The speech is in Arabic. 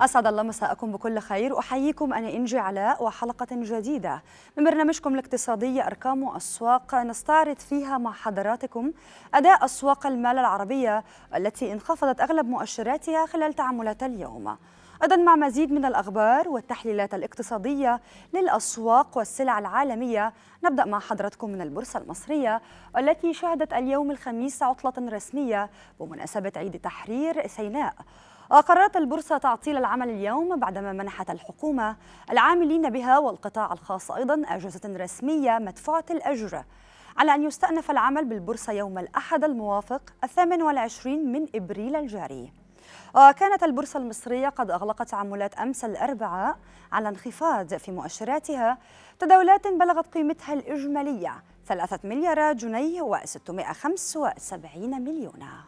أسعد الله مساءكم بكل خير أحييكم أنا إنجي علاء وحلقة جديدة من برنامجكم الاقتصادي أرقام أسواق نستعرض فيها مع حضراتكم أداء أسواق المال العربية التي انخفضت أغلب مؤشراتها خلال تعاملات اليوم أيضا مع مزيد من الأخبار والتحليلات الاقتصادية للأسواق والسلع العالمية نبدأ مع حضراتكم من البورصة المصرية التي شهدت اليوم الخميس عطلة رسمية بمناسبة عيد تحرير سيناء آه، قررت البورصة تعطيل العمل اليوم بعدما منحت الحكومة العاملين بها والقطاع الخاص أيضا أجهزة رسمية مدفوعة الأجر على أن يستأنف العمل بالبورصة يوم الأحد الموافق 28 من إبريل الجاري وكانت آه، البورصة المصرية قد أغلقت تعاملات أمس الأربعاء على انخفاض في مؤشراتها تداولات بلغت قيمتها الإجمالية 3 مليارات جنيه و675 وسبعين مليون